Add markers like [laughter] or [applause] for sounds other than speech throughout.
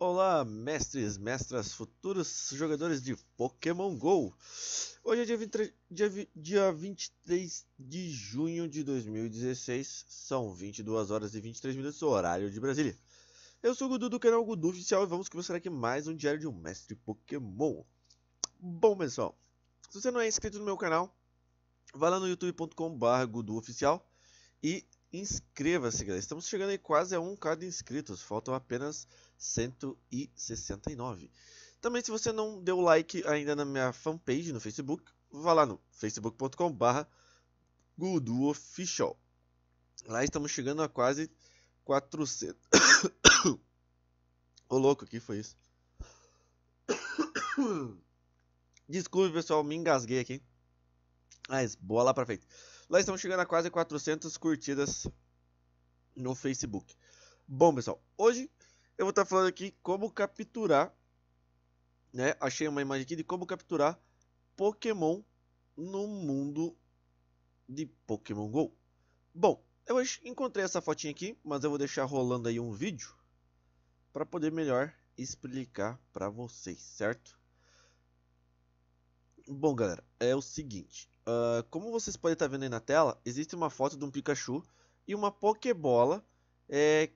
Olá, mestres, mestras, futuros jogadores de Pokémon GO! Hoje é dia, 23, dia, dia 23 de junho de 2016, são 22 horas e 23 minutos, horário de Brasília. Eu sou o Gudu do canal Gudu Oficial e vamos começar aqui mais um Diário de um Mestre Pokémon. Bom, pessoal, se você não é inscrito no meu canal, vá lá no youtube.com.br e inscreva-se, galera. Estamos chegando aí quase a um cada de inscritos. Faltam apenas 169. Também, se você não deu like ainda na minha fanpage no Facebook, vá lá no facebook.com.br official Lá estamos chegando a quase 400. [coughs] Ô louco, o que foi isso? [coughs] Desculpe, pessoal, me engasguei aqui. Mas bola pra frente. Lá estamos chegando a quase 400 curtidas no Facebook. Bom, pessoal, hoje eu vou estar tá falando aqui como capturar, né? Achei uma imagem aqui de como capturar Pokémon no mundo de Pokémon GO. Bom, eu encontrei essa fotinha aqui, mas eu vou deixar rolando aí um vídeo para poder melhor explicar para vocês, certo? Bom, galera, é o seguinte. Uh, como vocês podem estar vendo aí na tela, existe uma foto de um Pikachu e uma Pokébola, é,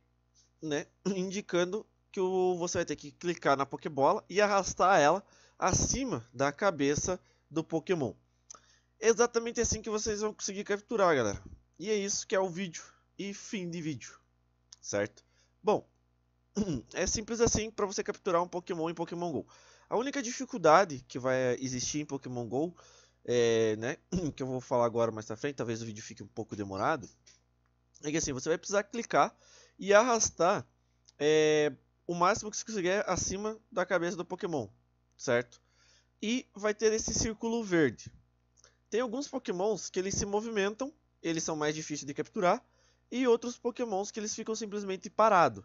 né, [clears throat] indicando que o, você vai ter que clicar na Pokébola e arrastar ela acima da cabeça do Pokémon. Exatamente assim que vocês vão conseguir capturar, galera. E é isso que é o vídeo e fim de vídeo, certo? Bom, [clears throat] é simples assim para você capturar um Pokémon em Pokémon GO. A única dificuldade que vai existir em Pokémon GO é, né, [clears throat] que eu vou falar agora mais pra frente, talvez o vídeo fique um pouco demorado, é que assim, você vai precisar clicar e arrastar é, o máximo que você conseguir acima da cabeça do Pokémon, certo? E vai ter esse círculo verde. Tem alguns Pokémons que eles se movimentam, eles são mais difíceis de capturar, e outros Pokémons que eles ficam simplesmente parados.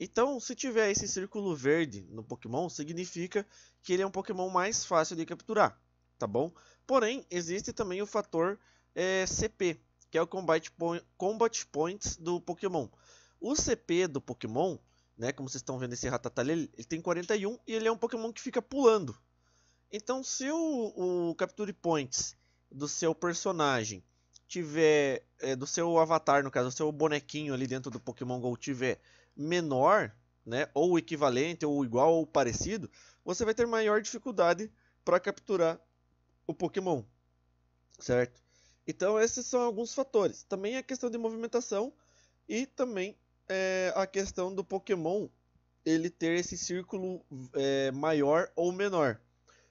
Então, se tiver esse círculo verde no Pokémon, significa que ele é um Pokémon mais fácil de capturar, tá bom? Porém, existe também o fator é, CP, que é o Combat, Point, Combat Points do Pokémon. O CP do Pokémon, né, como vocês estão vendo esse Ratatouille, ele, ele tem 41 e ele é um Pokémon que fica pulando. Então, se o, o Capture Points do seu personagem tiver, é, do seu avatar, no caso, do seu bonequinho ali dentro do Pokémon GO tiver menor, né, ou equivalente, ou igual, ou parecido, você vai ter maior dificuldade para capturar o Pokémon, certo? Então esses são alguns fatores. Também a questão de movimentação e também é, a questão do Pokémon ele ter esse círculo é, maior ou menor.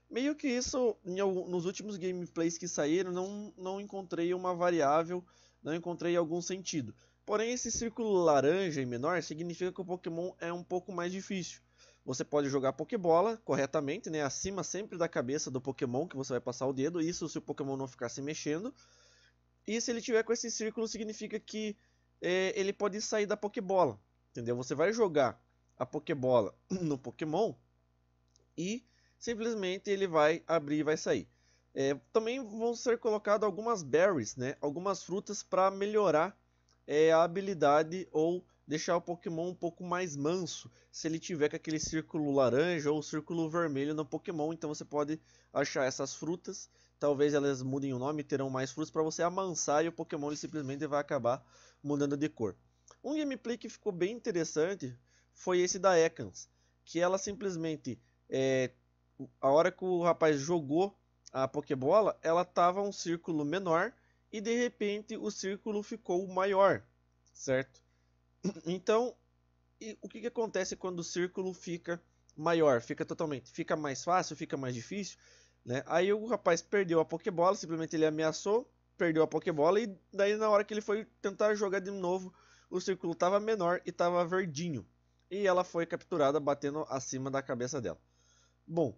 Meio que isso em, nos últimos gameplays que saíram não, não encontrei uma variável, não encontrei algum sentido. Porém esse círculo laranja e menor significa que o Pokémon é um pouco mais difícil. Você pode jogar Pokébola corretamente, né? Acima sempre da cabeça do Pokémon que você vai passar o dedo. Isso se o Pokémon não ficar se mexendo. E se ele tiver com esse círculo, significa que é, ele pode sair da Pokébola. Entendeu? Você vai jogar a Pokébola [clears throat] no Pokémon e simplesmente ele vai abrir e vai sair. É, também vão ser colocadas algumas berries, né? algumas frutas para melhorar é, a habilidade ou deixar o Pokémon um pouco mais manso, se ele tiver com aquele círculo laranja ou círculo vermelho no Pokémon, então você pode achar essas frutas, talvez elas mudem o nome, terão mais frutas para você amansar e o Pokémon simplesmente vai acabar mudando de cor. Um gameplay que ficou bem interessante foi esse da Ekans, que ela simplesmente é, a hora que o rapaz jogou a Pokébola, ela tava um círculo menor e de repente o círculo ficou maior, certo? Então, o que, que acontece quando o círculo fica maior? Fica totalmente. Fica mais fácil, fica mais difícil. Né? Aí o rapaz perdeu a Pokébola, simplesmente ele ameaçou, perdeu a Pokébola, e daí na hora que ele foi tentar jogar de novo, o círculo estava menor e estava verdinho. E ela foi capturada batendo acima da cabeça dela. Bom,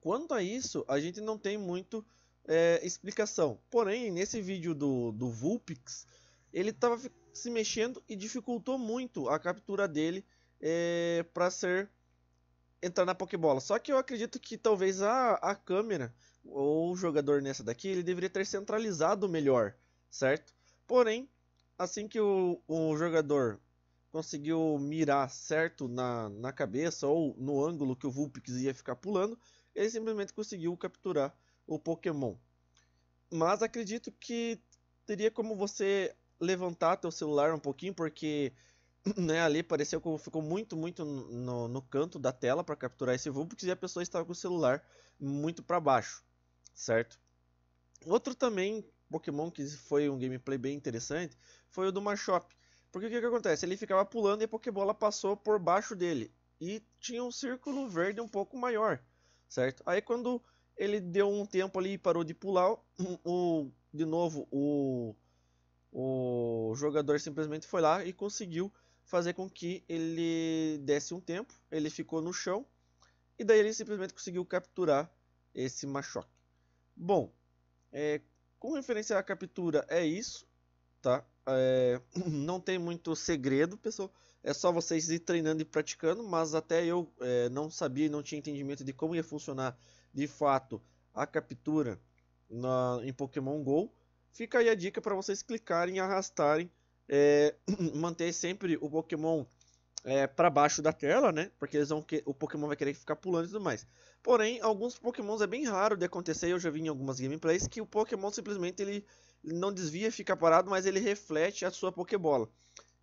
quanto a isso, a gente não tem muito é, explicação. Porém, nesse vídeo do, do Vulpix, ele estava se mexendo e dificultou muito a captura dele é, eh, para ser entrar na Pokébola. Só que eu acredito que talvez a, a câmera ou o jogador nessa daqui ele deveria ter centralizado melhor, certo? Porém, assim que o, o jogador conseguiu mirar certo na, na cabeça ou no ângulo que o Vulpix ia ficar pulando, ele simplesmente conseguiu capturar o Pokémon. Mas acredito que teria como você levantar teu celular um pouquinho, porque [clears throat] né, ali pareceu que ficou muito, muito no, no canto da tela para capturar esse voo, porque a pessoa estava com o celular muito para baixo, certo? Outro também Pokémon que foi um gameplay bem interessante foi o do Machop. Porque o que, que acontece? Ele ficava pulando e a Pokébola passou por baixo dele. E tinha um círculo verde um pouco maior, certo? Aí quando ele deu um tempo ali e parou de pular, [clears throat] o, de novo o o jogador simplesmente foi lá e conseguiu fazer com que ele desse um tempo, ele ficou no chão e daí ele simplesmente conseguiu capturar esse Machoque. Bom, é, com referência à captura é isso, tá? É, [clears throat] não tem muito segredo, pessoal. É só vocês ir treinando e praticando, mas até eu é, não sabia e não tinha entendimento de como ia funcionar de fato a captura na, em Pokémon GO. Fica aí a dica para vocês clicarem e arrastarem, é, [clears throat] manter sempre o Pokémon é, para baixo da tela, né? Porque eles vão que o Pokémon vai querer ficar pulando e tudo mais. Porém, alguns Pokémons é bem raro de acontecer, eu já vi em algumas gameplays que o Pokémon simplesmente ele não desvia, fica parado, mas ele reflete a sua Pokébola.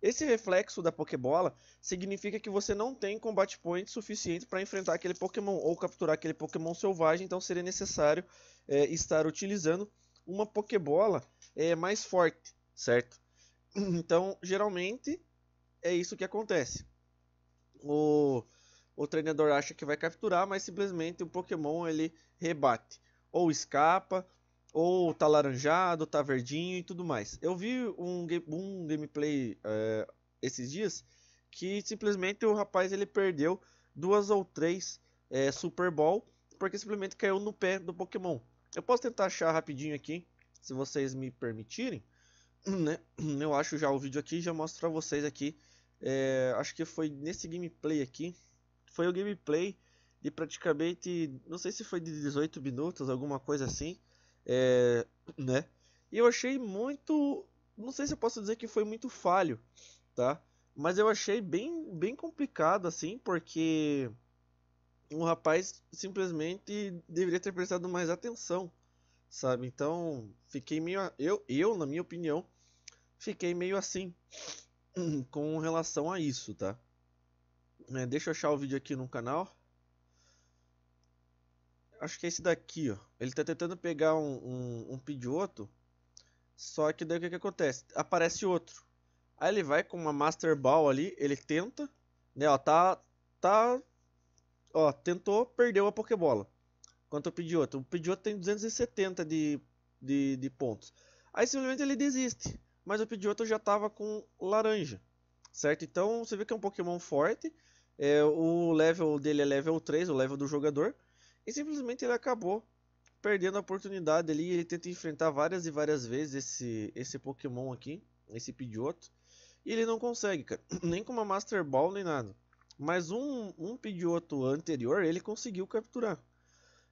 Esse reflexo da Pokébola significa que você não tem combate point suficiente para enfrentar aquele Pokémon ou capturar aquele Pokémon selvagem, então seria necessário é, estar utilizando uma Pokébola é mais forte, certo? [clears throat] Então, geralmente é isso que acontece. O, o treinador acha que vai capturar, mas simplesmente o Pokémon ele rebate, ou escapa, ou tá laranjado, tá verdinho e tudo mais. Eu vi um, um gameplay é, esses dias que simplesmente o rapaz ele perdeu duas ou três é, Super Ball porque simplesmente caiu no pé do Pokémon. Eu posso tentar achar rapidinho aqui, se vocês me permitirem. [clears throat] Né? [clears throat] Eu acho já o vídeo aqui já mostro pra vocês aqui. É, acho que foi nesse gameplay aqui. Foi o gameplay de praticamente, não sei se foi de 18 minutos, alguma coisa assim. É, [clears throat] né? E eu achei muito, não sei se eu posso dizer que foi muito falho, tá? Mas eu achei bem, bem complicado assim, porque o rapaz simplesmente deveria ter prestado mais atenção, sabe? Então, fiquei meio. Eu, eu, na minha opinião, fiquei meio assim [clears throat] com relação a isso, tá? É, deixa eu achar o vídeo aqui no canal. Acho que é esse daqui, ó. Ele tá tentando pegar um, um, um Só que daí o que, que acontece? Aparece outro. Aí ele vai com uma Master Ball ali, ele tenta, né? Ó, tá, tá Ó, tentou, perdeu a Pokébola. Quanto o Pidgeotto. O Pidgeotto tem 270 de, de, de pontos. Aí simplesmente ele desiste. Mas o Pidgeotto já estava com laranja. Certo? Então você vê que é um Pokémon forte. É, o level dele é level 3, o level do jogador. E simplesmente ele acabou perdendo a oportunidade ali. Ele tenta enfrentar várias e várias vezes esse, esse Pokémon aqui, esse Pidgeotto. E ele não consegue, cara. [clears throat] Nem com uma Master Ball, nem nada. Mas um, um anterior ele conseguiu capturar.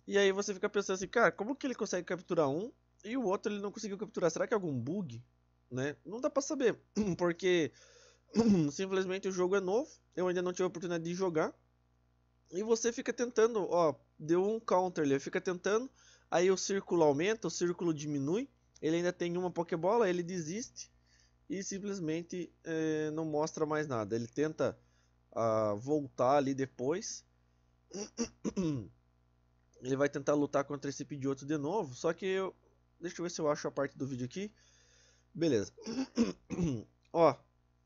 E aí você fica pensando assim, cara, como que ele consegue capturar um e o outro ele não conseguiu capturar? Será que é algum bug? Né? Não dá pra saber, [clears throat] porque [clears throat] simplesmente o jogo é novo, eu ainda não tive a oportunidade de jogar. E você fica tentando, ó, deu um counter, ele fica tentando, aí o círculo aumenta, o círculo diminui, ele ainda tem uma Pokébola, ele desiste e simplesmente é, não mostra mais nada. Ele tenta a voltar ali depois. [clears throat] Ele vai tentar lutar contra esse Pidgeotto de novo. Só que eu. Deixa eu ver se eu acho a parte do vídeo aqui. Beleza. [clears throat] Ó. O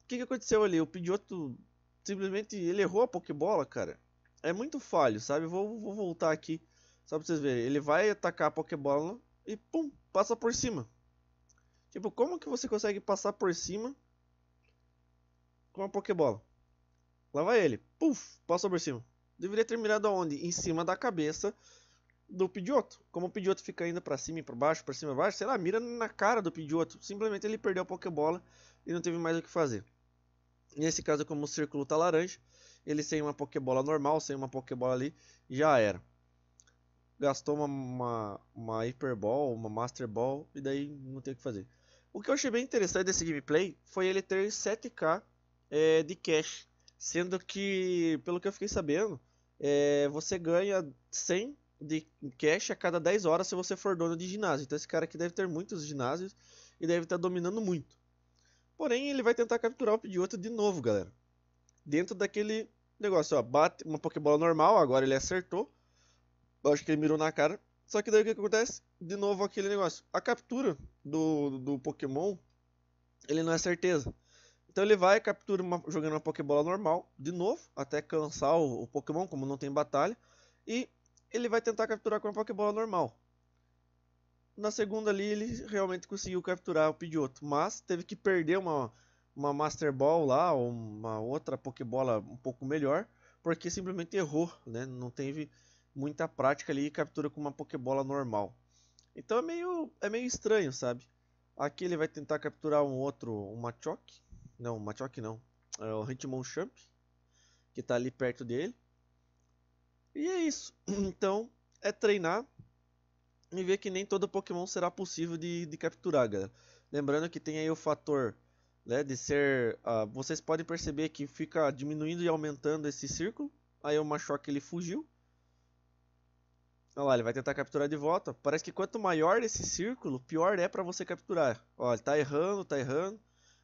que, que aconteceu ali? O Pidgeotto simplesmente ele errou a Pokébola, cara. É muito falho, sabe? Vou, vou voltar aqui. Só pra vocês verem. Ele vai atacar a Pokébola e pum, passa por cima. Tipo, como que você consegue passar por cima com a Pokébola? Lá vai ele. Puf, passou por cima. Deveria ter mirado aonde? Em cima da cabeça do Pidioto. Como o Pidioto fica indo para cima e para baixo, para cima e baixo, sei lá, mira na cara do Pidioto. Simplesmente ele perdeu a Pokébola e não teve mais o que fazer. Nesse caso, como o círculo tá laranja, ele sem uma Pokébola normal, sem uma Pokébola ali, já era. Gastou uma, uma, uma Hyper Ball, uma Master Ball, e daí não tem o que fazer. O que eu achei bem interessante desse gameplay foi ele ter 7k é, eh, de cash Sendo que, pelo que eu fiquei sabendo, é, você ganha 100 de cash a cada 10 horas se você for dono de ginásio. Então esse cara aqui deve ter muitos ginásios e deve estar tá dominando muito. Porém, ele vai tentar capturar o Pidgeotto de novo, galera. Dentro daquele negócio, ó, bate uma Pokébola normal, agora ele acertou. Eu acho que ele mirou na cara. Só que daí o que acontece? De novo aquele negócio. A captura do, do Pokémon, ele não é certeza. Então ele vai, captura uma, jogando uma Pokébola normal, de novo, até cansar o, o, Pokémon, como não tem batalha. E ele vai tentar capturar com uma Pokébola normal. Na segunda ali, ele realmente conseguiu capturar o Pidgeotto, mas teve que perder uma, uma Master Ball lá, ou uma outra Pokébola um pouco melhor, porque simplesmente errou, né? Não teve muita prática ali e captura com uma Pokébola normal. Então é meio, é meio estranho, sabe? Aqui ele vai tentar capturar um outro, uma Choque, não, Machoke não. É o Hitmon Champ, que está ali perto dele. E é isso. [clears throat] Então, é treinar e ver que nem todo Pokémon será possível de, de capturar, galera. Lembrando que tem aí o fator né, de ser... Uh, vocês podem perceber que fica diminuindo e aumentando esse círculo. Aí o Machoke ele fugiu. Olha lá, ele vai tentar capturar de volta. Parece que quanto maior esse círculo, pior é para você capturar. Olha, ele tá errando, tá errando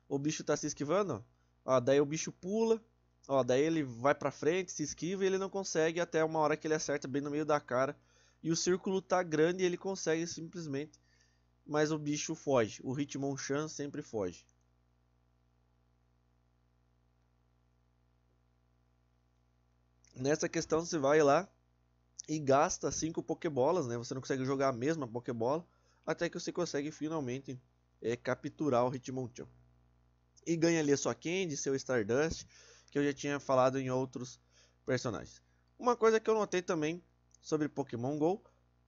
o bicho tá se esquivando, ó, daí o bicho pula, ó, daí ele vai para frente, se esquiva e ele não consegue até uma hora que ele acerta bem no meio da cara e o círculo tá grande e ele consegue simplesmente, mas o bicho foge. O Hitmonchan sempre foge. Nessa questão você vai lá e gasta 5 pokebolas, né? Você não consegue jogar a mesma pokebola até que você consegue finalmente é, capturar o Hitmonchan e ganha ali a sua Candy, seu Stardust, que eu já tinha falado em outros personagens. Uma coisa que eu notei também sobre Pokémon GO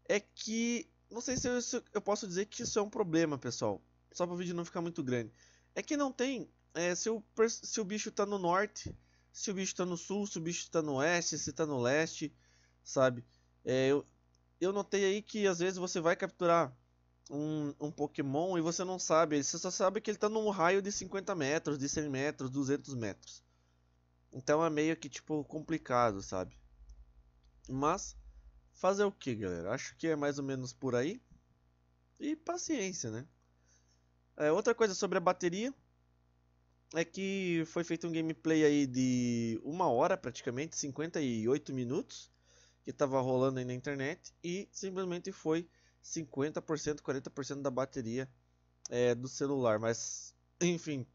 é que, não sei se eu, se eu posso dizer que isso é um problema, pessoal, só para o vídeo não ficar muito grande. É que não tem, é, se, o, se o bicho está no norte, se o bicho está no sul, se o bicho está no oeste, se está no leste, sabe? É, eu, eu notei aí que às vezes você vai capturar um, um Pokémon e você não sabe. Você só sabe que ele tá num raio de 50 metros, de 100 metros, 200 metros. Então é meio que, tipo, complicado, sabe? Mas, fazer o que, galera? Acho que é mais ou menos por aí. E paciência, né? É, outra coisa sobre a bateria é que foi feito um gameplay aí de uma hora praticamente, 58 minutos, que estava rolando aí na internet e simplesmente foi 50%, 40% da bateria é, do celular. Mas, enfim,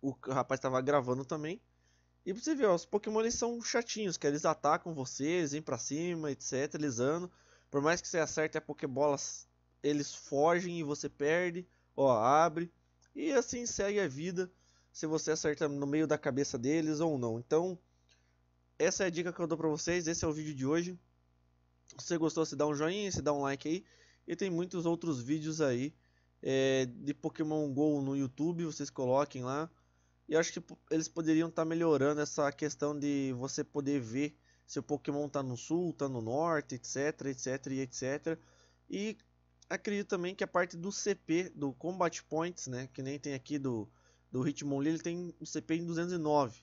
o rapaz estava gravando também. E pra você ver, ó, os Pokémon eles são chatinhos, que eles atacam você, vêm pra cima, etc. Eles andam. Por mais que você acerte a Pokébola, eles fogem e você perde. Ó, abre. E assim segue a vida. Se você acerta no meio da cabeça deles ou não. Então, essa é a dica que eu dou pra vocês. Esse é o vídeo de hoje. Se você gostou, se dá um joinha, se dá um like aí. E tem muitos outros vídeos aí é, de Pokémon GO no YouTube, vocês coloquem lá. E acho que eles poderiam estar tá melhorando essa questão de você poder ver se o Pokémon está no sul, está no norte, etc, etc, etc. E acredito também que a parte do CP, do Combat Points, né, que nem tem aqui do, do Hitmonlee, ele tem um CP em 209.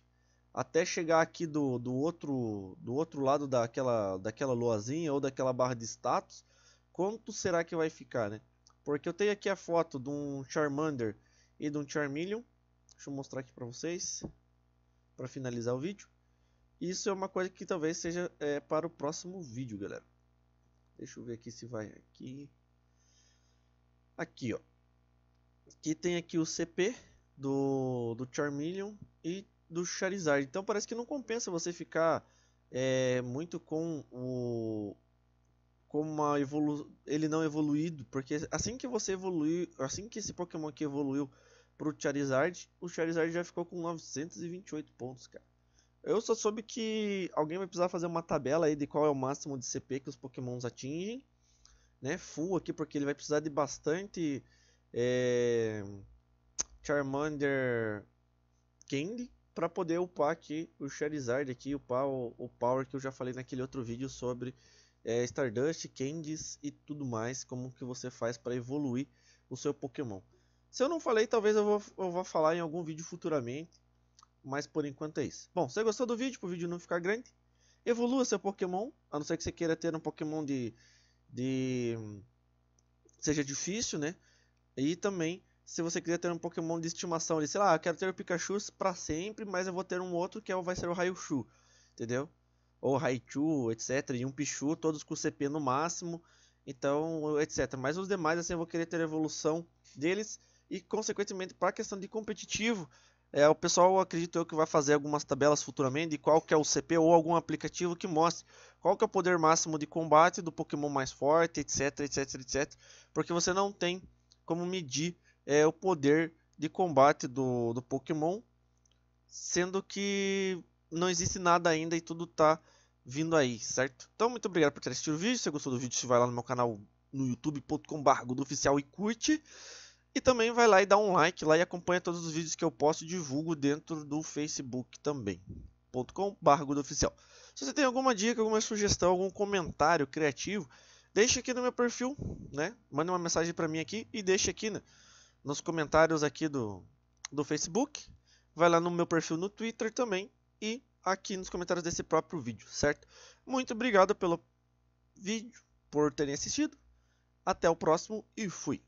Até chegar aqui do, do, outro, do outro lado daquela, daquela luazinha ou daquela barra de status, quanto será que vai ficar, né? Porque eu tenho aqui a foto de um Charmander e de um Charmeleon. Deixa eu mostrar aqui para vocês, para finalizar o vídeo. Isso é uma coisa que talvez seja é, para o próximo vídeo, galera. Deixa eu ver aqui se vai aqui. Aqui, ó. Aqui tem aqui o CP do, do Charmeleon e do Charizard. Então parece que não compensa você ficar é, muito com o, como uma evolu ele não evoluído, porque assim que você evoluiu, assim que esse Pokémon aqui evoluiu pro Charizard, o Charizard já ficou com 928 pontos, cara. Eu só soube que alguém vai precisar fazer uma tabela aí de qual é o máximo de CP que os Pokémons atingem, né? Full aqui, porque ele vai precisar de bastante é... Charmander Candy para poder upar aqui o Charizard aqui, upar o, o Power que eu já falei naquele outro vídeo sobre é, Stardust, Candies e tudo mais, como que você faz para evoluir o seu Pokémon. Se eu não falei, talvez eu vá, eu falar em algum vídeo futuramente, mas por enquanto é isso. Bom, se você gostou do vídeo, para o vídeo não ficar grande, evolua seu Pokémon, a não ser que você queira ter um Pokémon de... de seja difícil, né? E também, se você quiser ter um Pokémon de estimação, ali, sei lá, ah, eu quero ter o Pikachu para sempre, mas eu vou ter um outro que é vai ser o Raichu, entendeu? ou Raichu, etc. E um Pichu, todos com CP no máximo, então, etc. Mas os demais, assim, eu vou querer ter a evolução deles e, consequentemente, para a questão de competitivo, é, o pessoal, acredito eu, que vai fazer algumas tabelas futuramente de qual que é o CP ou algum aplicativo que mostre qual que é o poder máximo de combate do Pokémon mais forte, etc, etc, etc. Porque você não tem como medir é, o poder de combate do, do Pokémon, sendo que não existe nada ainda e tudo tá vindo aí, certo? Então, muito obrigado por ter assistido o vídeo. Se gostou do vídeo, você vai lá no meu canal no youtube.com.br oficial e curte. E também vai lá e dá um like lá e acompanha todos os vídeos que eu posto e divulgo dentro do Facebook também. .com.br oficial. Se você tem alguma dica, alguma sugestão, algum comentário criativo, deixa aqui no meu perfil, né? Manda uma mensagem para mim aqui e deixa aqui né? nos comentários aqui do, do Facebook. Vai lá no meu perfil no Twitter também e aqui nos comentários desse próprio vídeo, certo? Muito obrigado pelo vídeo, por terem assistido. Até o próximo e fui!